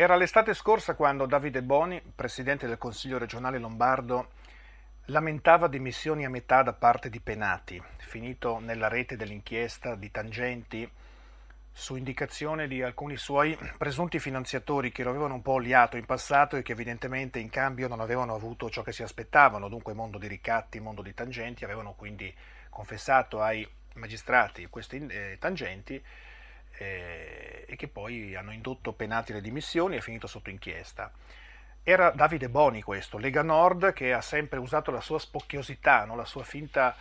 Era l'estate scorsa quando Davide Boni, presidente del Consiglio regionale lombardo, lamentava dimissioni a metà da parte di Penati, finito nella rete dell'inchiesta di Tangenti su indicazione di alcuni suoi presunti finanziatori che lo avevano un po' oliato in passato e che evidentemente in cambio non avevano avuto ciò che si aspettavano, dunque mondo di ricatti, mondo di tangenti, avevano quindi confessato ai magistrati questi eh, tangenti eh, e che poi hanno indotto penati le dimissioni e è finito sotto inchiesta. Era Davide Boni questo, Lega Nord, che ha sempre usato la sua spocchiosità, no? la, sua finta,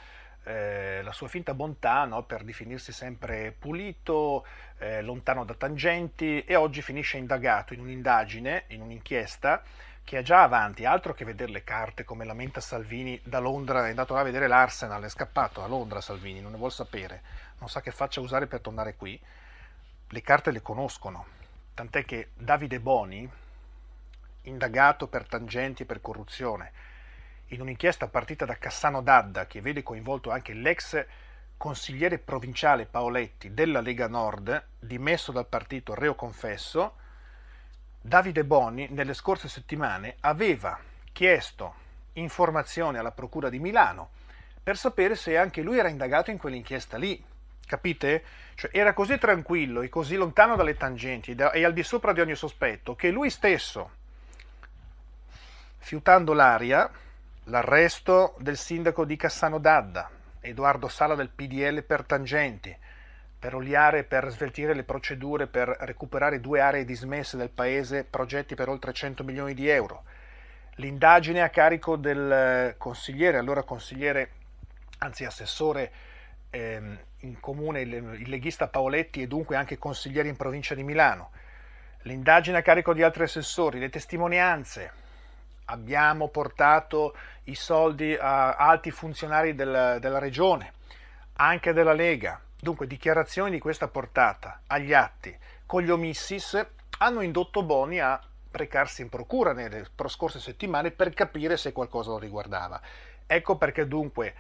eh, la, sua finta, bontà no? per definirsi sempre pulito, eh, lontano da tangenti e oggi finisce indagato in un'indagine, in un'inchiesta che è già avanti, altro che vedere le carte come lamenta Salvini da Londra, è andato là a vedere l'Arsenal, è scappato a Londra Salvini, non ne vuol sapere, non sa che faccia usare per tornare qui le carte le conoscono, tant'è che Davide Boni, indagato per tangenti e per corruzione, in un'inchiesta partita da Cassano Dadda, che vede coinvolto anche l'ex consigliere provinciale Paoletti della Lega Nord, dimesso dal partito reo confesso, Davide Boni nelle scorse settimane aveva chiesto informazioni alla Procura di Milano per sapere se anche lui era indagato in quell'inchiesta lì, Capite? Cioè, era così tranquillo e così lontano dalle tangenti e al di sopra di ogni sospetto che lui stesso, fiutando l'aria, l'arresto del sindaco di Cassano d'Adda, Edoardo Sala del PDL per tangenti, per oliare, per sveltire le procedure, per recuperare due aree dismesse del paese, progetti per oltre 100 milioni di euro. L'indagine a carico del eh, consigliere, allora consigliere, anzi assessore ehm, in comune il, il leghista Paoletti e dunque anche consigliere in provincia di Milano, l'indagine a carico di altri assessori, le testimonianze. Abbiamo portato i soldi a alti funzionari del, della regione, anche della Lega. Dunque, dichiarazioni di questa portata agli atti con gli omissis hanno indotto Boni a precarsi in procura nelle scorse settimane per capire se qualcosa lo riguardava. Ecco perché dunque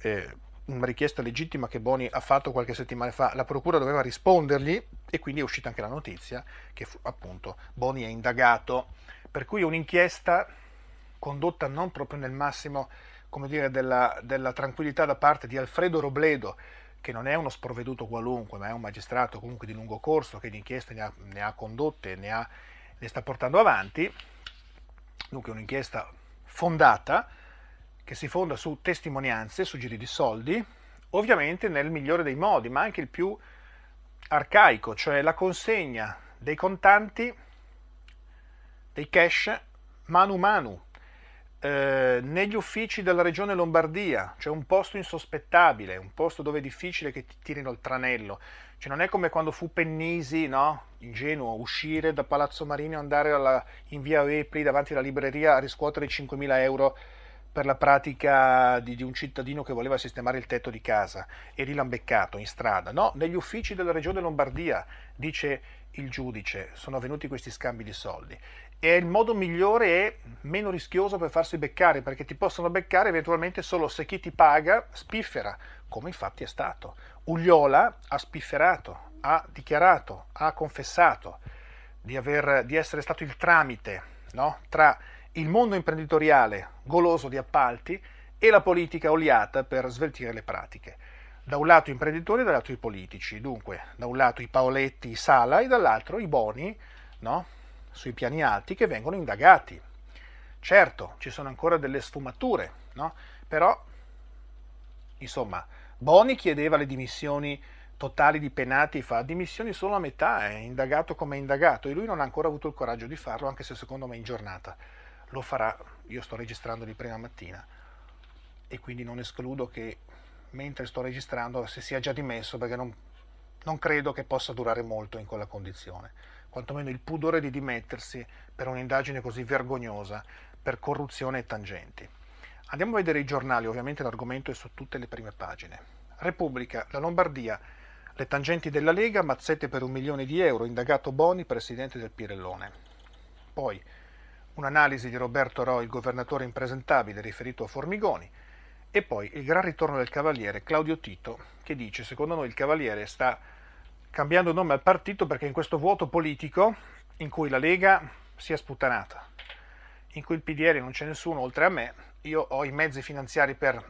eh, una richiesta legittima che Boni ha fatto qualche settimana fa, la procura doveva rispondergli e quindi è uscita anche la notizia che appunto Boni è indagato, per cui un'inchiesta condotta non proprio nel massimo dire, della, della tranquillità da parte di Alfredo Robledo, che non è uno sprovveduto qualunque, ma è un magistrato comunque di lungo corso che di inchieste ne ha, ne ha condotte, ne, ne sta portando avanti, dunque un'inchiesta fondata, che si fonda su testimonianze, su giri di soldi, ovviamente nel migliore dei modi, ma anche il più arcaico, cioè la consegna dei contanti, dei cash manu manu, eh, negli uffici della regione Lombardia, cioè un posto insospettabile, un posto dove è difficile che ti tirino il tranello, cioè non è come quando fu Pennisi, no? ingenuo, uscire da Palazzo Marino e andare alla, in via Epri davanti alla libreria a riscuotere 5.000 euro per la pratica di, di, un cittadino che voleva sistemare il tetto di casa e lì beccato in strada. No, negli uffici della regione Lombardia, dice il giudice, sono avvenuti questi scambi di soldi. E il modo migliore e meno rischioso per farsi beccare, perché ti possono beccare eventualmente solo se chi ti paga spiffera, come infatti è stato. Ugliola ha spifferato, ha dichiarato, ha confessato di, aver, di essere stato il tramite no? tra il mondo imprenditoriale goloso di appalti e la politica oliata per sveltire le pratiche. Da un lato i imprenditori e dall'altro i politici, dunque da un lato i Paoletti, i Sala e dall'altro i Boni no? sui piani alti che vengono indagati. Certo, ci sono ancora delle sfumature, no? però insomma, Boni chiedeva le dimissioni totali di Penati fa dimissioni solo a metà, è indagato come è indagato e lui non ha ancora avuto il coraggio di farlo, anche se secondo me è in giornata lo farà, io sto registrando di prima mattina e quindi non escludo che mentre sto registrando si sia già dimesso perché non, non credo che possa durare molto in quella condizione, quantomeno il pudore di dimettersi per un'indagine così vergognosa per corruzione e tangenti. Andiamo a vedere i giornali, ovviamente l'argomento è su tutte le prime pagine. Repubblica, la Lombardia, le tangenti della Lega, mazzette per un milione di euro, indagato Boni, presidente del Pirellone. Poi, un'analisi di Roberto Ro, il governatore impresentabile, riferito a Formigoni, e poi il gran ritorno del cavaliere Claudio Tito, che dice, secondo noi il cavaliere sta cambiando nome al partito perché in questo vuoto politico in cui la Lega si è sputtanata, in cui il PDR non c'è nessuno oltre a me, io ho i mezzi finanziari per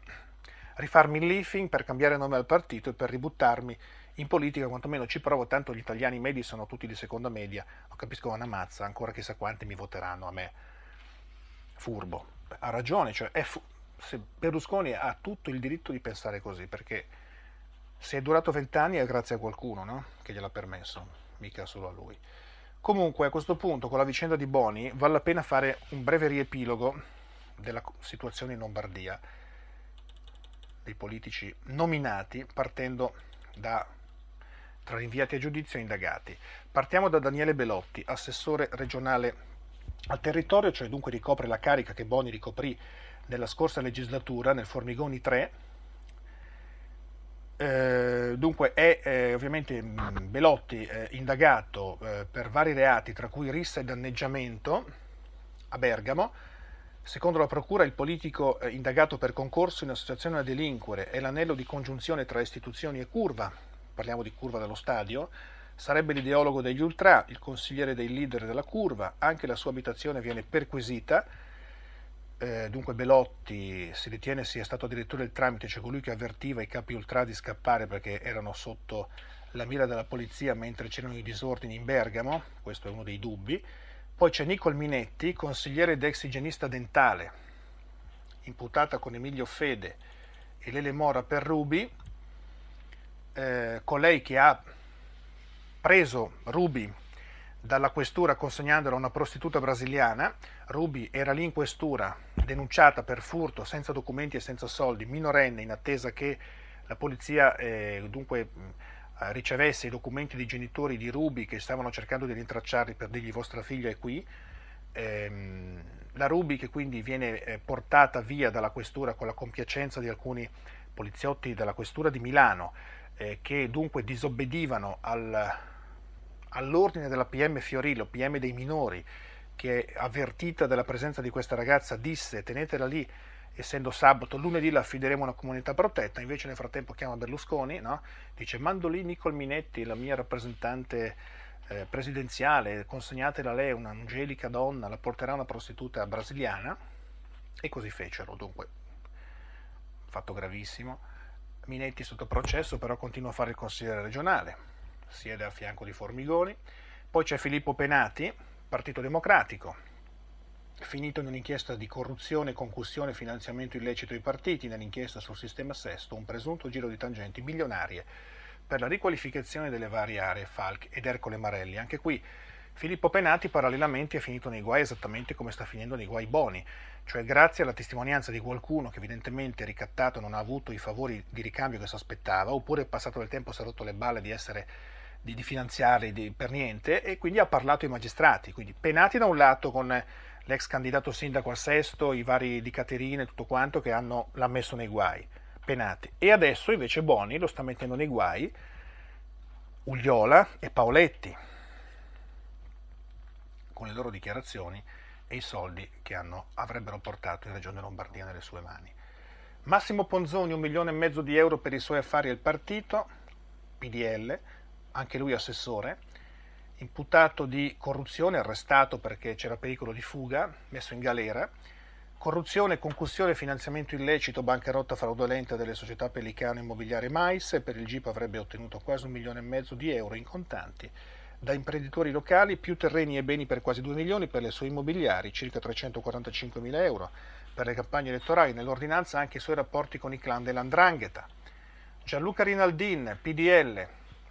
rifarmi il leafing, per cambiare nome al partito e per ributtarmi in politica quantomeno ci provo, tanto gli italiani medi sono tutti di seconda media, non capisco oh, una mazza, ancora chissà quanti mi voteranno a me. Furbo, ha ragione, cioè fu- Berlusconi ha tutto il diritto di pensare così, perché se è durato vent'anni è grazie a qualcuno no? che gliel'ha permesso, mica solo a lui. Comunque a questo punto con la vicenda di Boni vale la pena fare un breve riepilogo della situazione in Lombardia dei politici nominati partendo da tra rinviati a giudizio e indagati. Partiamo da Daniele Belotti, assessore regionale al territorio, cioè dunque ricopre la carica che Boni ricoprì nella scorsa legislatura nel Formigoni 3. Eh, dunque è eh, ovviamente mm, Belotti eh, indagato eh, per vari reati, tra cui rissa e danneggiamento a Bergamo. Secondo la Procura, il politico eh, indagato per concorso in associazione a delinquere è l'anello di congiunzione tra istituzioni e curva parliamo di curva dello stadio, sarebbe l'ideologo degli ultra, il consigliere dei leader della curva, anche la sua abitazione viene perquisita, eh, dunque Belotti si ritiene sia stato addirittura il tramite, cioè colui che avvertiva i capi ultra di scappare perché erano sotto la mira della polizia mentre c'erano i disordini in Bergamo, questo è uno dei dubbi, poi c'è Nicol Minetti, consigliere ed ex igienista dentale, imputata con Emilio Fede e Lele Mora per Rubi, eh, colei che ha preso Ruby dalla questura consegnandola a una prostituta brasiliana, Ruby era lì in questura, denunciata per furto senza documenti e senza soldi, minorenne in attesa che la polizia eh, dunque mm, ricevesse i documenti dei genitori di Ruby che stavano cercando di rintracciarli per dirgli vostra figlia è qui. Ehm, la Ruby che quindi viene eh, portata via dalla questura con la compiacenza di alcuni poliziotti della questura di Milano eh, che dunque disobbedivano al, all'ordine della PM Fiorillo, PM dei minori, che avvertita della presenza di questa ragazza disse tenetela lì, essendo sabato, lunedì la affideremo a una comunità protetta, invece nel frattempo chiama Berlusconi, no? dice mando lì Nicol Minetti, la mia rappresentante eh, presidenziale, consegnatela a lei, un'angelica donna, la porterà una prostituta brasiliana, e così fecero, dunque, fatto gravissimo Minetti è sotto processo, però continua a fare il consigliere regionale, siede a fianco di Formigoni. Poi c'è Filippo Penati, Partito Democratico, finito in un'inchiesta di corruzione, concussione e finanziamento illecito ai partiti, nell'inchiesta sul sistema Sesto, un presunto giro di tangenti milionarie per la riqualificazione delle varie aree Falc ed Ercole Marelli. Anche qui Filippo Penati parallelamente è finito nei guai esattamente come sta finendo nei guai Boni, cioè grazie alla testimonianza di qualcuno che evidentemente ricattato non ha avuto i favori di ricambio che si aspettava, oppure passato del tempo si è rotto le balle di essere di, di finanziarli di, per niente e quindi ha parlato ai magistrati, quindi Penati da un lato con l'ex candidato sindaco al sesto, i vari di Caterina e tutto quanto che hanno, l'ha messo nei guai, Penati, e adesso invece Boni lo sta mettendo nei guai Ugliola e Paoletti con le loro dichiarazioni e i soldi che hanno, avrebbero portato in Regione Lombardia nelle sue mani. Massimo Ponzoni, un milione e mezzo di euro per i suoi affari al partito, PDL, anche lui assessore, imputato di corruzione, arrestato perché c'era pericolo di fuga, messo in galera, corruzione, concussione, finanziamento illecito, bancarotta fraudolenta delle società Pellicano Immobiliare Mais, per il GIP avrebbe ottenuto quasi un milione e mezzo di euro in contanti, da imprenditori locali più terreni e beni per quasi 2 milioni per le sue immobiliari, circa 345 mila euro, per le campagne elettorali, nell'ordinanza anche i suoi rapporti con i clan dell'Andrangheta. Gianluca Rinaldin, PDL,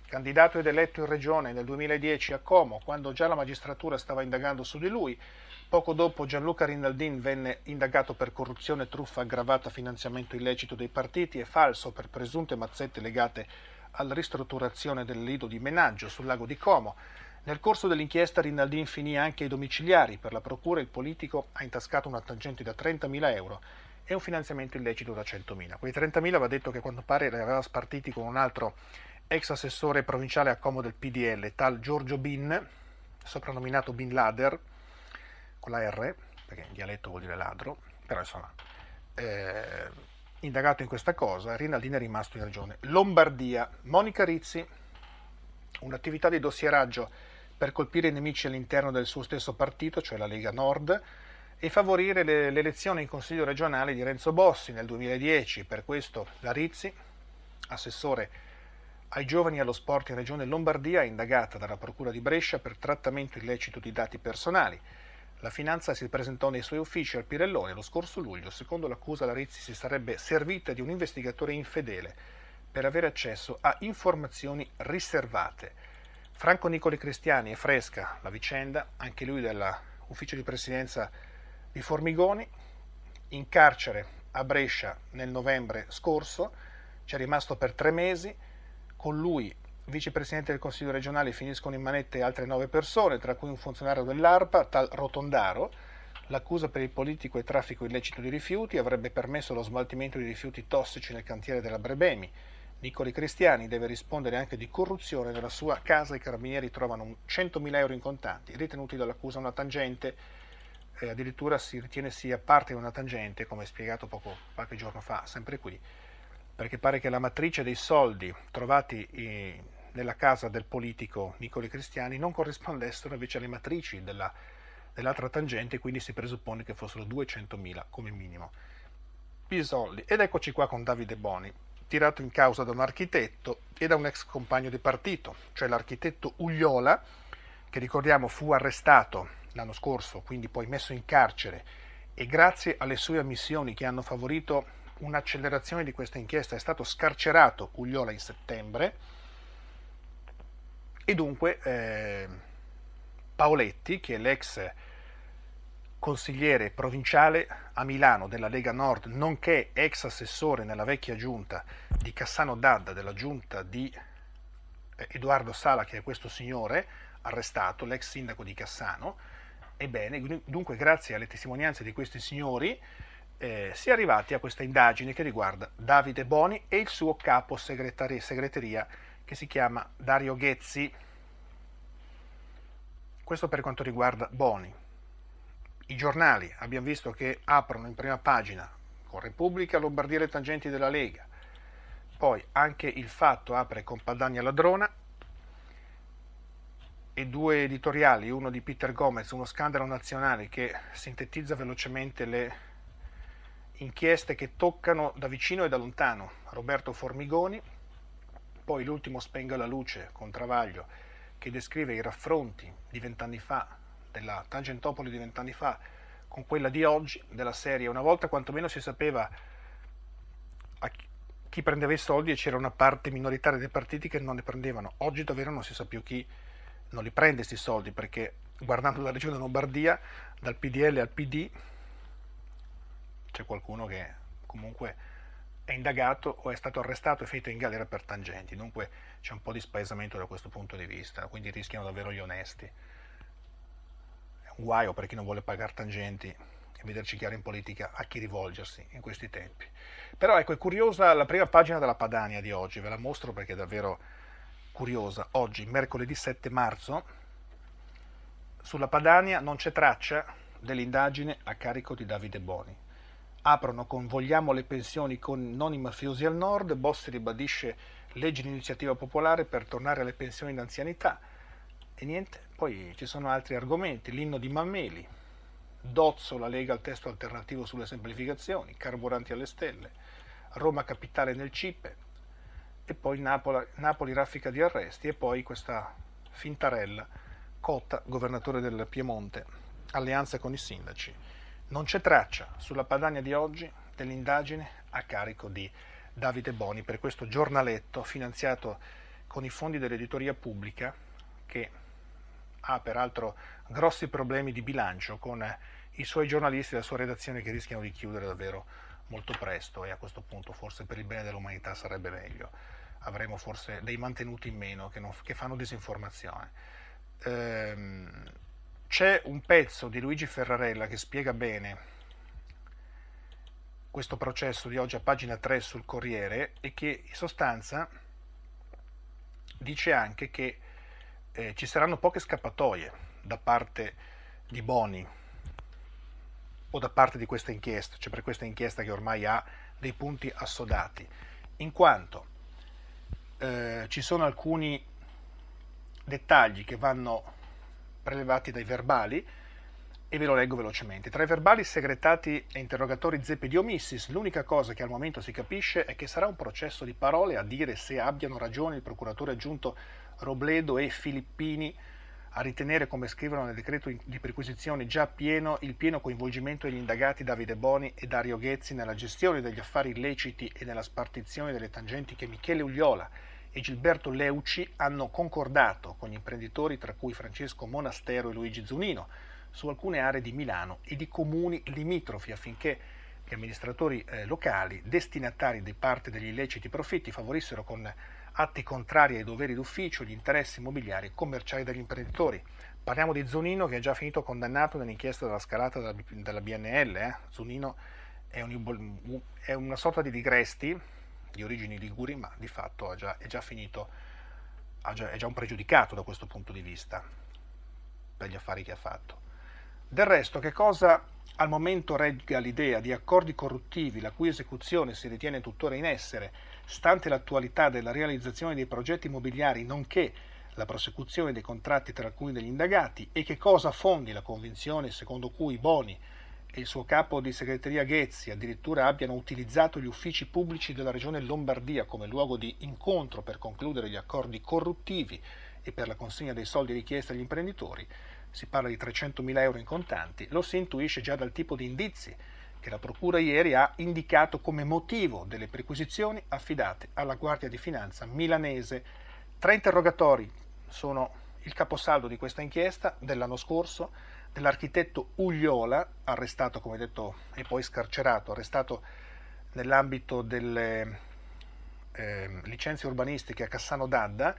candidato ed eletto in regione nel 2010 a Como, quando già la magistratura stava indagando su di lui, Poco dopo Gianluca Rinaldin venne indagato per corruzione, truffa aggravata, finanziamento illecito dei partiti e falso per presunte mazzette legate alla ristrutturazione del lido di Menaggio sul lago di Como. Nel corso dell'inchiesta Rinaldin finì anche ai domiciliari. Per la procura il politico ha intascato una tangente da 30.000 euro e un finanziamento illecito da 100.000. Quei 30.000 va detto che a quanto pare li aveva spartiti con un altro ex assessore provinciale a Como del PDL, tal Giorgio Bin, soprannominato Bin Lader, con la R, perché in dialetto vuol dire ladro, però insomma... Eh, indagato in questa cosa, Rinaldini è rimasto in ragione. Lombardia, Monica Rizzi, un'attività di dossieraggio per colpire i nemici all'interno del suo stesso partito, cioè la Lega Nord, e favorire le, l'elezione in Consiglio regionale di Renzo Bossi nel 2010. Per questo la Rizzi, assessore ai giovani e allo sport in Regione Lombardia, è indagata dalla Procura di Brescia per trattamento illecito di dati personali. La finanza si presentò nei suoi uffici al Pirellone lo scorso luglio. Secondo l'accusa, la Rizzi si sarebbe servita di un investigatore infedele per avere accesso a informazioni riservate. Franco Nicoli Cristiani è fresca la vicenda, anche lui dell'ufficio di presidenza di Formigoni, in carcere a Brescia nel novembre scorso, ci è rimasto per tre mesi, con lui vicepresidente del Consiglio regionale finiscono in manette altre nove persone, tra cui un funzionario dell'ARPA, tal Rotondaro. L'accusa per il politico e traffico illecito di rifiuti avrebbe permesso lo smaltimento di rifiuti tossici nel cantiere della Brebemi. Nicoli Cristiani deve rispondere anche di corruzione nella sua casa. I carabinieri trovano 100.000 euro in contanti, ritenuti dall'accusa una tangente. Eh, addirittura si ritiene sia parte di una tangente, come spiegato poco, qualche giorno fa, sempre qui, perché pare che la matrice dei soldi trovati in nella casa del politico Nicoli Cristiani non corrispondessero invece alle matrici della, dell'altra tangente, quindi si presuppone che fossero 200.000 come minimo. Pisolli. Ed eccoci qua con Davide Boni, tirato in causa da un architetto e da un ex compagno di partito, cioè l'architetto Ugliola, che ricordiamo fu arrestato l'anno scorso, quindi poi messo in carcere, e grazie alle sue ammissioni che hanno favorito un'accelerazione di questa inchiesta è stato scarcerato Ugliola in settembre, e dunque eh, Paoletti, che è l'ex consigliere provinciale a Milano della Lega Nord, nonché ex assessore nella vecchia giunta di Cassano Dadda, della giunta di eh, Edoardo Sala, che è questo signore arrestato, l'ex sindaco di Cassano. Ebbene, dunque grazie alle testimonianze di questi signori eh, si è arrivati a questa indagine che riguarda Davide Boni e il suo capo segretari- segreteria che si chiama Dario Ghezzi, questo per quanto riguarda Boni. I giornali abbiamo visto che aprono in prima pagina con Repubblica, Lombardia e tangenti della Lega, poi anche il fatto apre con Padania Ladrona e due editoriali, uno di Peter Gomez, uno scandalo nazionale che sintetizza velocemente le inchieste che toccano da vicino e da lontano Roberto Formigoni poi l'ultimo Spenga la luce con Travaglio, che descrive i raffronti di vent'anni fa, della Tangentopoli di vent'anni fa, con quella di oggi della serie. Una volta quantomeno si sapeva a chi, chi prendeva i soldi e c'era una parte minoritaria dei partiti che non ne prendevano. Oggi davvero non si sa più chi non li prende questi soldi perché guardando la regione Lombardia, dal PDL al PD, c'è qualcuno che comunque è indagato o è stato arrestato e finito in galera per tangenti, dunque c'è un po' di spaesamento da questo punto di vista, quindi rischiano davvero gli onesti. È un guaio per chi non vuole pagare tangenti e vederci chiaro in politica a chi rivolgersi in questi tempi. Però ecco, è curiosa la prima pagina della Padania di oggi, ve la mostro perché è davvero curiosa. Oggi, mercoledì 7 marzo, sulla Padania non c'è traccia dell'indagine a carico di Davide Boni. Aprono con Vogliamo le pensioni con non i mafiosi al nord, Bossi ribadisce legge di iniziativa popolare per tornare alle pensioni d'anzianità e niente, poi ci sono altri argomenti, l'inno di Mammeli, Dozzo la Lega al testo alternativo sulle semplificazioni, carburanti alle stelle, Roma capitale nel Cipe e poi Napoli, Napoli raffica di arresti e poi questa fintarella Cotta, governatore del Piemonte, alleanza con i sindaci. Non c'è traccia sulla Padania di oggi dell'indagine a carico di Davide Boni per questo giornaletto finanziato con i fondi dell'editoria pubblica che ha peraltro grossi problemi di bilancio con i suoi giornalisti e la sua redazione che rischiano di chiudere davvero molto presto e a questo punto forse per il bene dell'umanità sarebbe meglio. Avremo forse dei mantenuti in meno che, non, che fanno disinformazione. Ehm, c'è un pezzo di Luigi Ferrarella che spiega bene questo processo di oggi a pagina 3 sul Corriere e che in sostanza dice anche che eh, ci saranno poche scappatoie da parte di Boni o da parte di questa inchiesta, cioè per questa inchiesta che ormai ha dei punti assodati, in quanto eh, ci sono alcuni dettagli che vanno prelevati dai verbali e ve lo leggo velocemente. Tra i verbali segretati e interrogatori zeppi di omissis, l'unica cosa che al momento si capisce è che sarà un processo di parole a dire se abbiano ragione il procuratore aggiunto Robledo e Filippini a ritenere, come scrivono nel decreto di perquisizione, già pieno il pieno coinvolgimento degli indagati Davide Boni e Dario Ghezzi nella gestione degli affari illeciti e nella spartizione delle tangenti che Michele Ugliola e Gilberto Leucci hanno concordato con gli imprenditori, tra cui Francesco Monastero e Luigi Zunino, su alcune aree di Milano e di comuni limitrofi affinché gli amministratori eh, locali, destinatari di parte degli illeciti profitti, favorissero con atti contrari ai doveri d'ufficio gli interessi immobiliari e commerciali degli imprenditori. Parliamo di Zunino che è già finito condannato nell'inchiesta della scalata della, della BNL. Eh. Zunino è, un, è, una sorta di digresti di origini liguri, ma di fatto è già, è già finito, è già un pregiudicato da questo punto di vista per gli affari che ha fatto. Del resto, che cosa al momento regga l'idea di accordi corruttivi la cui esecuzione si ritiene tuttora in essere, stante l'attualità della realizzazione dei progetti immobiliari, nonché la prosecuzione dei contratti tra alcuni degli indagati e che cosa fondi la convinzione secondo cui Boni e il suo capo di segreteria Ghezzi addirittura abbiano utilizzato gli uffici pubblici della regione Lombardia come luogo di incontro per concludere gli accordi corruttivi e per la consegna dei soldi richiesti agli imprenditori, si parla di 300.000 euro in contanti, lo si intuisce già dal tipo di indizi che la Procura ieri ha indicato come motivo delle perquisizioni affidate alla Guardia di Finanza milanese. Tre interrogatori sono il caposaldo di questa inchiesta dell'anno scorso dell'architetto Ugliola, arrestato come detto e poi scarcerato, arrestato nell'ambito delle eh, licenze urbanistiche a Cassano d'Adda,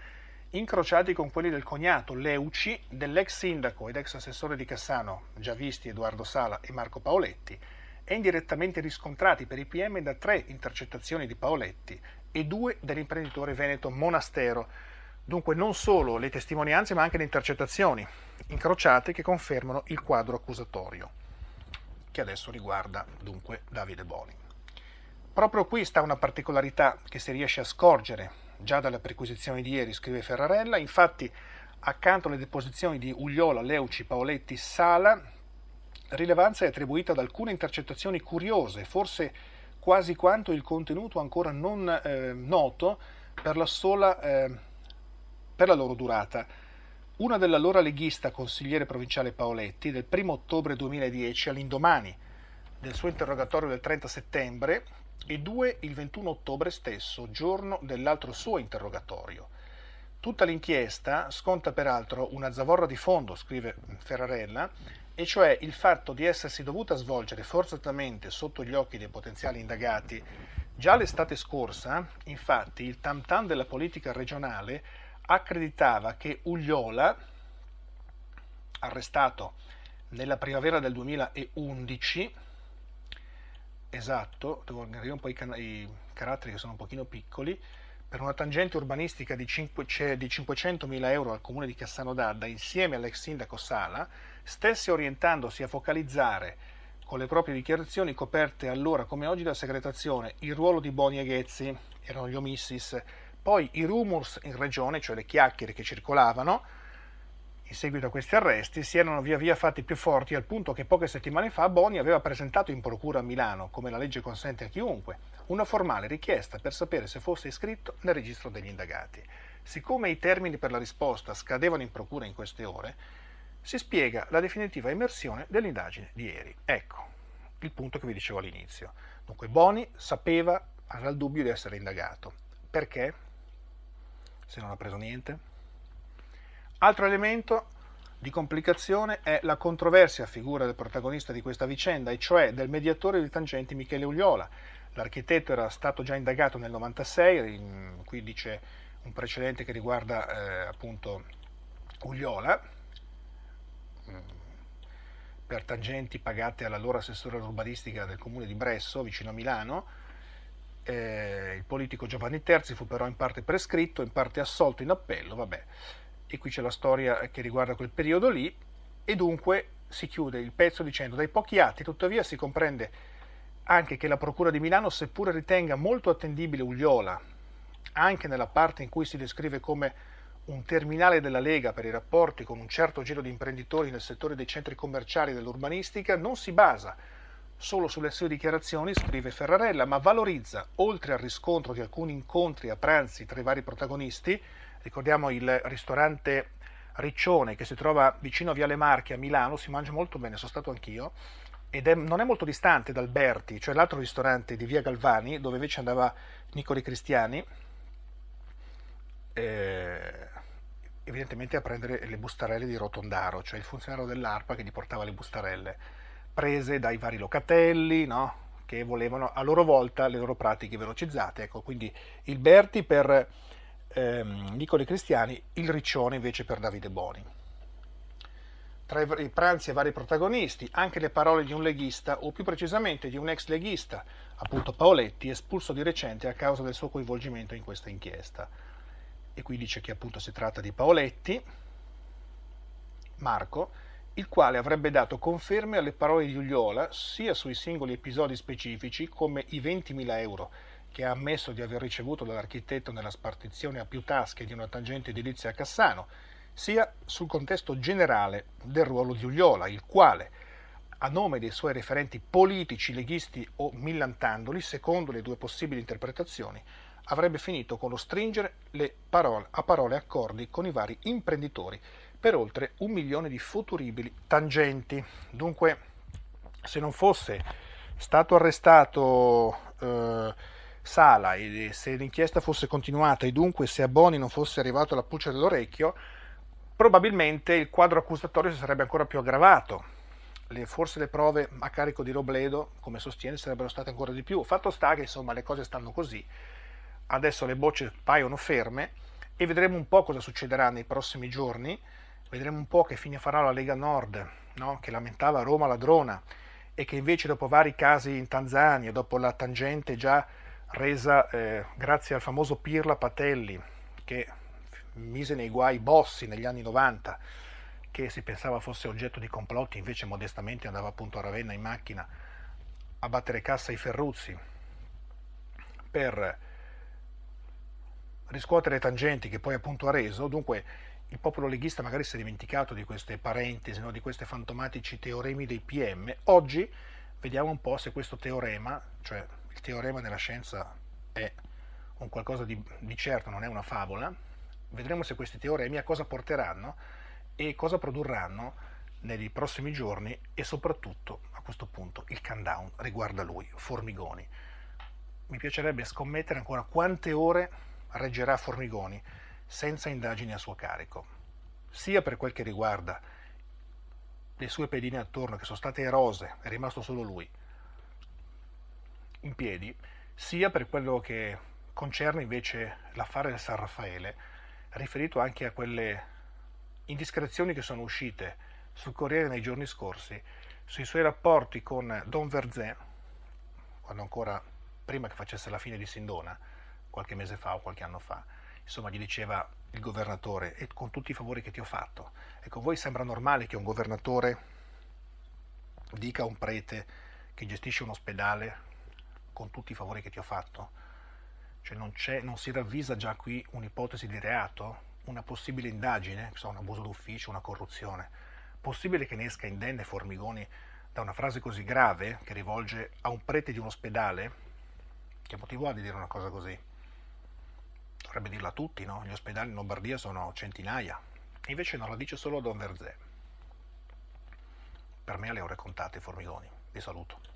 incrociati con quelli del cognato Leuci dell'ex sindaco ed ex assessore di Cassano, già visti Edoardo Sala e Marco Paoletti, e indirettamente riscontrati per i PM da tre intercettazioni di Paoletti e due dell'imprenditore veneto Monastero, Dunque non solo le testimonianze ma anche le intercettazioni incrociate che confermano il quadro accusatorio, che adesso riguarda dunque Davide Boni. Proprio qui sta una particolarità che si riesce a scorgere già dalla perquisizione di ieri, scrive Ferrarella, infatti accanto alle deposizioni di Ugliola, Leuci, Paoletti, Sala, rilevanza è attribuita ad alcune intercettazioni curiose, forse quasi quanto il contenuto ancora non eh, noto per la sola... Eh, per la loro durata. Una dell'allora leghista consigliere provinciale Paoletti del 1 ottobre 2010 all'indomani del suo interrogatorio del 30 settembre e due il 21 ottobre stesso, giorno dell'altro suo interrogatorio. Tutta l'inchiesta sconta peraltro una zavorra di fondo, scrive Ferrarella, e cioè il fatto di essersi dovuta svolgere forzatamente sotto gli occhi dei potenziali indagati. Già l'estate scorsa, infatti, il tam tam della politica regionale accreditava che Ugliola, arrestato nella primavera del 2011, esatto, devo organizzare un po' i, can- i, caratteri che sono un pochino piccoli, per una tangente urbanistica di, 5- cioè di 500.000 euro al comune di Cassano d'Adda insieme all'ex sindaco Sala, stesse orientandosi a focalizzare con le proprie dichiarazioni coperte allora come oggi da segretazione il ruolo di Boni e Ghezzi, erano gli omissis, poi i rumors in regione, cioè le chiacchiere che circolavano, in seguito a questi arresti, si erano via via fatti più forti al punto che poche settimane fa Boni aveva presentato in procura a Milano, come la legge consente a chiunque, una formale richiesta per sapere se fosse iscritto nel registro degli indagati. Siccome i termini per la risposta scadevano in procura in queste ore, si spiega la definitiva immersione dell'indagine di ieri. Ecco il punto che vi dicevo all'inizio. Dunque Boni sapeva, aveva il dubbio di essere indagato. Perché? se non ha preso niente. Altro elemento di complicazione è la controversia figura del protagonista di questa vicenda, e cioè del mediatore di tangenti Michele Ugliola. L'architetto era stato già indagato nel 96, qui dice un precedente che riguarda eh, appunto Ugliola, mm, per tangenti pagate all'allora assessore all'urbanistica del comune di Bresso, vicino a Milano, eh, il politico Giovanni III fu però in parte prescritto, in parte assolto in appello, vabbè. E qui c'è la storia che riguarda quel periodo lì, e dunque si chiude il pezzo dicendo dai pochi atti tuttavia si comprende anche che la Procura di Milano, seppure ritenga molto attendibile Ugliola, anche nella parte in cui si descrive come un terminale della Lega per i rapporti con un certo giro di imprenditori nel settore dei centri commerciali e dell'urbanistica, non si basa Solo sulle sue dichiarazioni, scrive Ferrarella, ma valorizza, oltre al riscontro di alcuni incontri a pranzi tra i vari protagonisti, ricordiamo il ristorante Riccione che si trova vicino a Viale Marchi a Milano, si mangia molto bene, sono stato anch'io, ed è, non è molto distante dal Berti, cioè l'altro ristorante di Via Galvani, dove invece andava Nicoli Cristiani, eh, evidentemente a prendere le bustarelle di Rotondaro, cioè il funzionario dell'ARPA che gli portava le bustarelle prese dai vari locatelli, no? che volevano a loro volta le loro pratiche velocizzate. Ecco, quindi il Berti per ehm, Nicole Cristiani, il Riccione invece per Davide Boni. Tra i pranzi e vari protagonisti, anche le parole di un leghista, o più precisamente di un ex leghista, appunto Paoletti, espulso di recente a causa del suo coinvolgimento in questa inchiesta. E qui dice che appunto si tratta di Paoletti, Marco, il quale avrebbe dato conferme alle parole di Uliola sia sui singoli episodi specifici come i 20.000 euro che ha ammesso di aver ricevuto dall'architetto nella spartizione a più tasche di una tangente edilizia a Cassano, sia sul contesto generale del ruolo di Uliola, il quale, a nome dei suoi referenti politici leghisti o millantandoli, secondo le due possibili interpretazioni, avrebbe finito con lo stringere le parole, a parole accordi con i vari imprenditori per oltre un milione di futuribili tangenti. Dunque, se non fosse stato arrestato eh, Sala e se l'inchiesta fosse continuata e dunque se a Boni non fosse arrivato la pulce dell'orecchio, probabilmente il quadro accusatorio si sarebbe ancora più aggravato. Le, forse le prove a carico di Robledo, come sostiene, sarebbero state ancora di più. Fatto sta che insomma le cose stanno così. Adesso le bocce paiono ferme e vedremo un po' cosa succederà nei prossimi giorni. Vedremo un po' che fine farà la Lega Nord, no? che lamentava Roma ladrona e che invece dopo vari casi in Tanzania, dopo la tangente già resa eh, grazie al famoso Pirla Patelli, che mise nei guai Bossi negli anni 90, che si pensava fosse oggetto di complotti, invece modestamente andava appunto a Ravenna in macchina a battere cassa ai Ferruzzi per riscuotere tangenti che poi appunto ha reso, dunque il popolo leghista magari si è dimenticato di queste parentesi, no? di questi fantomatici teoremi dei PM. Oggi vediamo un po' se questo teorema, cioè il teorema della scienza è un qualcosa di, di certo, non è una favola, vedremo se questi teoremi a cosa porteranno e cosa produrranno nei prossimi giorni e soprattutto a questo punto il countdown riguarda lui, Formigoni. Mi piacerebbe scommettere ancora quante ore reggerà Formigoni senza indagini a suo carico, sia per quel che riguarda le sue pedine attorno che sono state erose, è rimasto solo lui in piedi, sia per quello che concerne invece l'affare del San Raffaele, riferito anche a quelle indiscrezioni che sono uscite sul Corriere nei giorni scorsi sui suoi rapporti con Don Verzè, quando ancora prima che facesse la fine di Sindona, qualche mese fa o qualche anno fa, insomma gli diceva il governatore, e con tutti i favori che ti ho fatto. Ecco, voi sembra normale che un governatore dica a un prete che gestisce un ospedale, con tutti i favori che ti ho fatto? Cioè non, non si ravvisa già qui un'ipotesi di reato, una possibile indagine, un abuso d'ufficio, una corruzione? Possibile che ne esca indenne Formigoni da una frase così grave che rivolge a un prete di un ospedale? Che motivo ha di dire una cosa così? dovrebbe dirla a tutti, no? Gli ospedali in Lombardia sono centinaia. Invece non la dice solo Don Verzè. Per me ha le ore contate, Formigoni. Vi saluto.